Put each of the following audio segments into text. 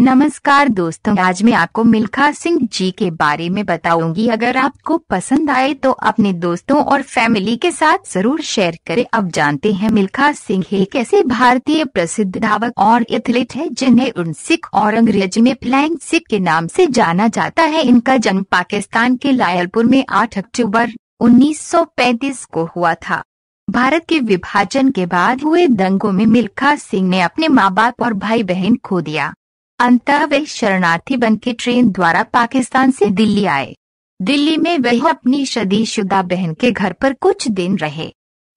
नमस्कार दोस्तों आज मैं आपको मिल्खा सिंह जी के बारे में बताऊंगी अगर आपको पसंद आए तो अपने दोस्तों और फैमिली के साथ जरूर शेयर करें अब जानते हैं मिल्खा सिंह एक ऐसे भारतीय प्रसिद्ध धावक और एथलीट है जिन्हें उन सिख और अंग्रेजी में फ्लैंग सिख के नाम से जाना जाता है इनका जन्म पाकिस्तान के लायलपुर में आठ अक्टूबर उन्नीस को हुआ था भारत के विभाजन के बाद हुए दंगों में मिल्खा सिंह ने अपने माँ बाप और भाई बहन खो दिया अंत वे शरणार्थी बन के ट्रेन द्वारा पाकिस्तान से दिल्ली आए दिल्ली में वह अपनी शुदा बहन के घर पर कुछ दिन रहे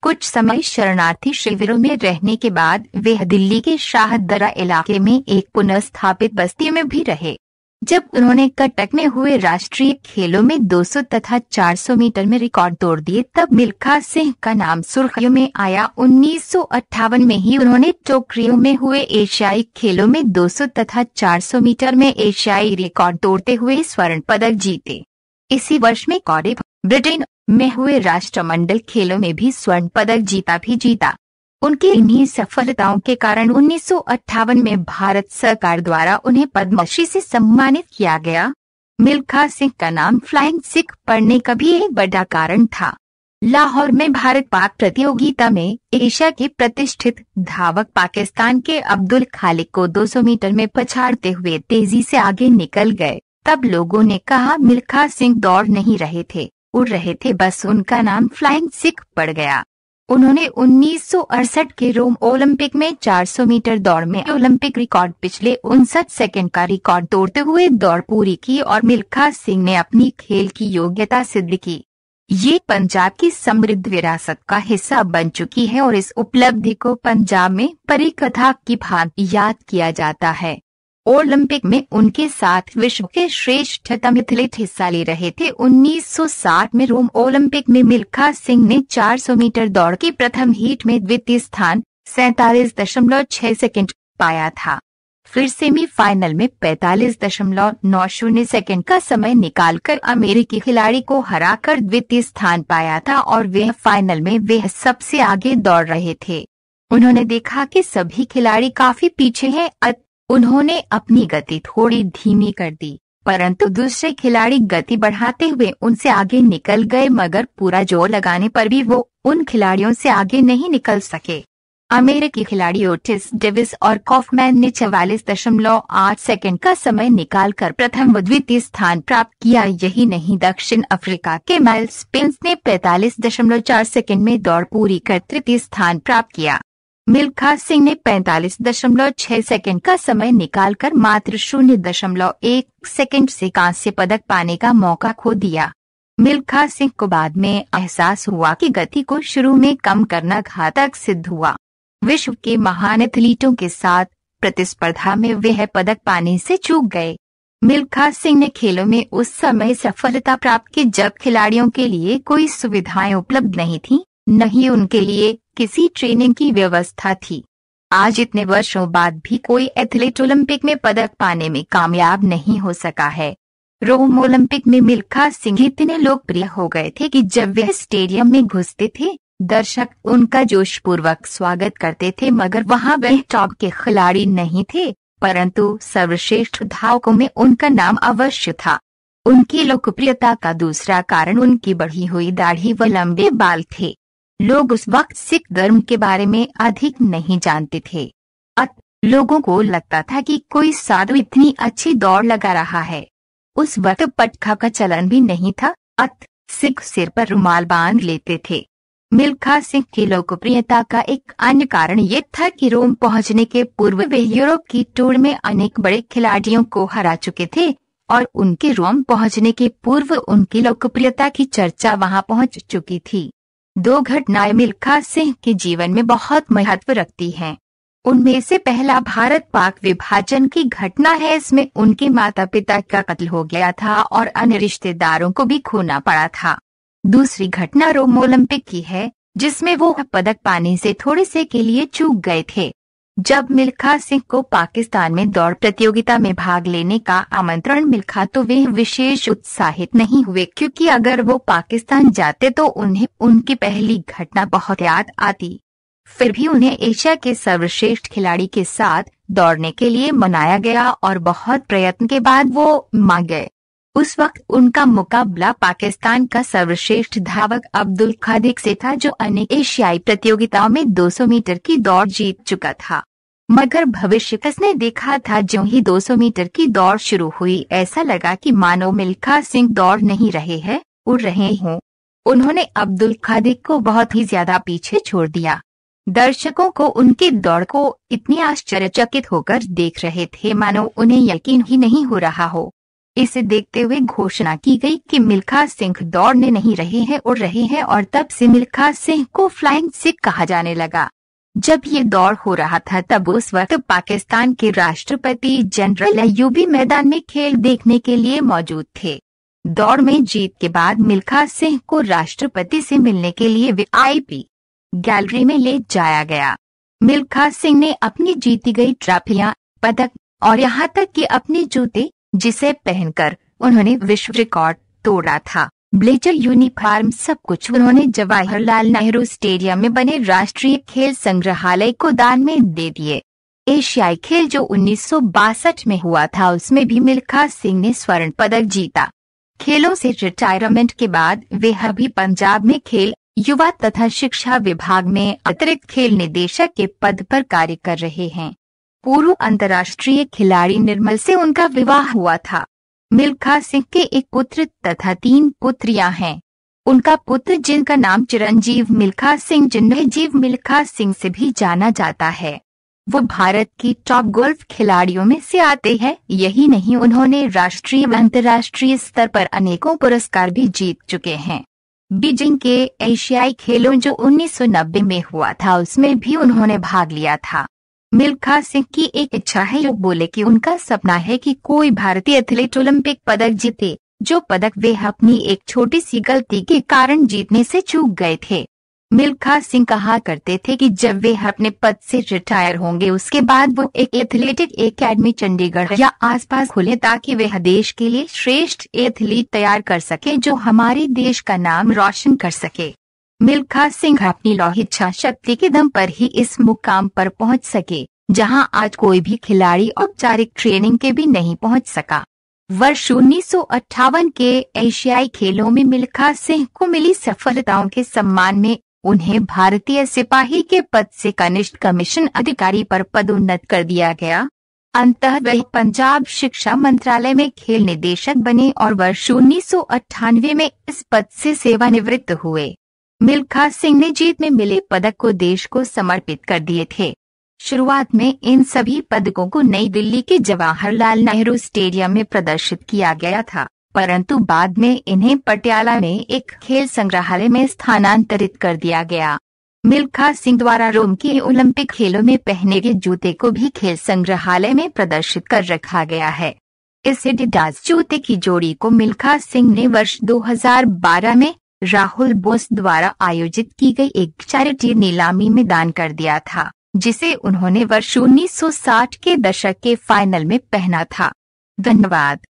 कुछ समय शरणार्थी शिविरों में रहने के बाद वे दिल्ली के शाहदरा इलाके में एक पुनर्स्थापित बस्ती में भी रहे जब उन्होंने कटक में हुए राष्ट्रीय खेलों में 200 तथा 400 मीटर में रिकॉर्ड तोड़ दिए तब मिल्खा सिंह का नाम सुर्खियों में आया उन्नीस में ही उन्होंने टोक्रियो में हुए एशियाई खेलों में 200 तथा 400 मीटर में एशियाई रिकॉर्ड तोड़ते हुए स्वर्ण पदक जीते इसी वर्ष में कौरिफ ब्रिटेन में हुए राष्ट्रमंडल खेलों में भी स्वर्ण पदक जीता भी जीता उनकी इन्हीं सफलताओं के कारण उन्नीस में भारत सरकार द्वारा उन्हें पद्मश्री से सम्मानित किया गया मिल्खा सिंह का नाम फ्लाइंग सिख पढ़ने का भी एक बड़ा कारण था लाहौर में भारत पाक प्रतियोगिता में एशिया के प्रतिष्ठित धावक पाकिस्तान के अब्दुल खालिक को 200 मीटर में पछाड़ते हुए तेजी से आगे निकल गए तब लोगों ने कहा मिल्खा सिंह दौड़ नहीं रहे थे उड़ रहे थे बस उनका नाम फ्लाइंग सिख पड़ गया उन्होंने उन्नीस के रोम ओलंपिक में 400 मीटर दौड़ में ओलंपिक रिकॉर्ड पिछले उनसठ सेकंड का रिकॉर्ड तोड़ते हुए दौड़ पूरी की और मिल्खा सिंह ने अपनी खेल की योग्यता सिद्ध की ये पंजाब की समृद्ध विरासत का हिस्सा बन चुकी है और इस उपलब्धि को पंजाब में परिकथा की भांति याद किया जाता है ओलंपिक में उनके साथ विश्व के श्रेष्ठतम एथलीट हिस्सा ले रहे थे 1960 में रोम ओलंपिक में मिल्खा सिंह ने 400 मीटर दौड़ की प्रथम हीट में द्वितीय स्थान सैतालीस दशमलव छह सेकेंड पाया था फिर सेमीफाइनल में पैतालीस दशमलव नौ शून्य सेकेंड का समय निकालकर अमेरिकी खिलाड़ी को हराकर द्वितीय स्थान पाया था और वे फाइनल में वे सबसे आगे दौड़ रहे थे उन्होंने देखा कि सभी खिलाड़ी काफी पीछे हैं उन्होंने अपनी गति थोड़ी धीमी कर दी परंतु दूसरे खिलाड़ी गति बढ़ाते हुए उनसे आगे निकल गए मगर पूरा जोर लगाने पर भी वो उन खिलाड़ियों से आगे नहीं निकल सके अमेरिकी खिलाड़ी ओटिस डेविस और कॉफमैन ने चवालीस दशमलव आठ सेकेंड का समय निकालकर प्रथम व द्वितीय स्थान प्राप्त किया यही नहीं दक्षिण अफ्रीका के माइल स्पिन्स ने पैतालीस दशमलव चार सेकेंड में दौड़ पूरी कर तृतीय स्थान प्राप्त किया मिल्खा सिंह ने 45.6 सेकंड का समय निकालकर मात्र शून्य दशमलव एक सेकेंड से कांस्य पदक पाने का मौका खो दिया मिल्खा सिंह को बाद में एहसास हुआ कि गति को शुरू में कम करना घातक सिद्ध हुआ विश्व के महान एथलीटों के साथ प्रतिस्पर्धा में वह पदक पाने से चूक गए मिल्खा सिंह ने खेलों में उस समय सफलता प्राप्त की जब खिलाड़ियों के लिए कोई सुविधाएं उपलब्ध नहीं थीं। ही उनके लिए किसी ट्रेनिंग की व्यवस्था थी आज इतने वर्षों बाद भी कोई एथलीट ओलंपिक में पदक पाने में कामयाब नहीं हो सका है रोम ओलंपिक में मिल्खा सिंह इतने लोकप्रिय हो गए थे कि जब वे स्टेडियम में घुसते थे दर्शक उनका जोश पूर्वक स्वागत करते थे मगर वहाँ वह टॉप के खिलाड़ी नहीं थे परंतु सर्वश्रेष्ठ धावकों में उनका नाम अवश्य था उनकी लोकप्रियता का दूसरा कारण उनकी बढ़ी हुई दाढ़ी व लंबे बाल थे लोग उस वक्त सिख धर्म के बारे में अधिक नहीं जानते थे अत लोगों को लगता था कि कोई साधु इतनी अच्छी दौड़ लगा रहा है उस वक्त पटखा का चलन भी नहीं था अत सिख सिर पर रुमाल बांध लेते थे मिल्खा सिंह की लोकप्रियता का एक अन्य कारण ये था कि रोम पहुंचने के पूर्व वे यूरोप की टूर में अनेक बड़े खिलाड़ियों को हरा चुके थे और उनके रोम पहुंचने के पूर्व उनकी लोकप्रियता की चर्चा वहां पहुंच चुकी थी दो घटनाएं मिल्खा सिंह के जीवन में बहुत महत्व रखती हैं। उनमें से पहला भारत पाक विभाजन की घटना है इसमें उनके माता पिता का कत्ल हो गया था और अन्य रिश्तेदारों को भी खोना पड़ा था दूसरी घटना रोम ओलंपिक की है जिसमें वो पदक पाने से थोड़े से के लिए चूक गए थे जब मिल्खा सिंह को पाकिस्तान में दौड़ प्रतियोगिता में भाग लेने का आमंत्रण मिल्खा तो वे विशेष उत्साहित नहीं हुए क्योंकि अगर वो पाकिस्तान जाते तो उन्हें उनकी पहली घटना बहुत याद आती फिर भी उन्हें एशिया के सर्वश्रेष्ठ खिलाड़ी के साथ दौड़ने के लिए मनाया गया और बहुत प्रयत्न के बाद वो मां गए उस वक्त उनका मुकाबला पाकिस्तान का सर्वश्रेष्ठ धावक अब्दुल खादिक से था जो अनेक एशियाई प्रतियोगिताओं में 200 मीटर की दौड़ जीत चुका था मगर भविष्य उसने देखा था जो ही 200 मीटर की दौड़ शुरू हुई ऐसा लगा कि मानो मिल्खा सिंह दौड़ नहीं रहे हैं उड़ रहे हों उन्होंने अब्दुल खादिक को बहुत ही ज्यादा पीछे छोड़ दिया दर्शकों को उनकी दौड़ को इतने आश्चर्यचकित होकर देख रहे थे मानो उन्हें यकीन ही नहीं हो रहा हो इसे देखते हुए घोषणा की गई कि मिल्खा सिंह दौड़ने नहीं रहे हैं उड़ रहे हैं और तब से मिल्खा सिंह को फ्लाइंग सिख कहा जाने लगा जब ये दौर हो रहा था तब उस वक्त पाकिस्तान के राष्ट्रपति जनरल अयूबी मैदान में खेल देखने के लिए मौजूद थे दौड़ में जीत के बाद मिल्खा सिंह को राष्ट्रपति से मिलने के लिए वीआईपी गैलरी में ले जाया गया मिल्खा सिंह ने अपनी जीती गई ट्रॉफियां पदक और यहाँ तक कि अपने जूते जिसे पहनकर उन्होंने विश्व रिकॉर्ड तोड़ा था ब्लेजर यूनिफॉर्म सब कुछ उन्होंने जवाहरलाल नेहरू स्टेडियम में बने राष्ट्रीय खेल संग्रहालय को दान में दे दिए एशियाई खेल जो उन्नीस में हुआ था उसमें भी मिल्खा सिंह ने स्वर्ण पदक जीता खेलों से रिटायरमेंट के बाद वे अभी पंजाब में खेल युवा तथा शिक्षा विभाग में अतिरिक्त खेल निदेशक के पद पर कार्य कर रहे हैं पूर्व अंतर्राष्ट्रीय खिलाड़ी निर्मल से उनका विवाह हुआ था मिल्खा सिंह के एक पुत्र तथा तीन पुत्रियां हैं उनका पुत्र जिनका नाम चिरंजीव मिल्खा सिंह जिन्हें जीव मिल्खा सिंह से भी जाना जाता है वो भारत की टॉप गोल्फ खिलाड़ियों में से आते हैं यही नहीं उन्होंने राष्ट्रीय व अंतर्राष्ट्रीय स्तर पर अनेकों पुरस्कार भी जीत चुके हैं बीजिंग के एशियाई खेलों जो 1990 में हुआ था उसमें भी उन्होंने भाग लिया था मिल्खा सिंह की एक इच्छा है जो बोले कि उनका सपना है कि कोई भारतीय एथलीट ओलंपिक पदक जीते जो पदक वे अपनी एक छोटी सी गलती के कारण जीतने से चूक गए थे मिल्खा सिंह कहा करते थे कि जब वे अपने पद से रिटायर होंगे उसके बाद वो एक एथलेटिक एकेडमी चंडीगढ़ या आसपास खुले ताकि वे देश के लिए श्रेष्ठ एथलीट तैयार कर सके जो हमारे देश का नाम रोशन कर सके मिल्खा सिंह अपनी लोहिच्छा शक्ति के दम पर ही इस मुकाम पर पहुंच सके जहां आज कोई भी खिलाड़ी औपचारिक ट्रेनिंग के भी नहीं पहुंच सका वर्ष उन्नीस के एशियाई खेलों में मिल्खा सिंह को मिली सफलताओं के सम्मान में उन्हें भारतीय सिपाही के पद से कनिष्ठ कमीशन अधिकारी पर पदोन्नत कर दिया गया अंत वह पंजाब शिक्षा मंत्रालय में खेल निदेशक बने और वर्ष उन्नीस में इस पद से सेवानिवृत्त हुए मिल्खा सिंह ने जीत में मिले पदक को देश को समर्पित कर दिए थे शुरुआत में इन सभी पदकों को नई दिल्ली के जवाहरलाल नेहरू स्टेडियम में प्रदर्शित किया गया था परंतु बाद में इन्हें पटियाला में एक खेल संग्रहालय में स्थानांतरित कर दिया गया मिल्खा सिंह द्वारा रोम के ओलंपिक खेलों में पहने गए जूते को भी खेल संग्रहालय में प्रदर्शित कर रखा गया है इस डिडास जूते की जोड़ी को मिल्खा सिंह ने वर्ष 2012 में राहुल बोस द्वारा आयोजित की गई एक चैरिटी नीलामी में दान कर दिया था जिसे उन्होंने वर्ष 1960 के दशक के फाइनल में पहना था धन्यवाद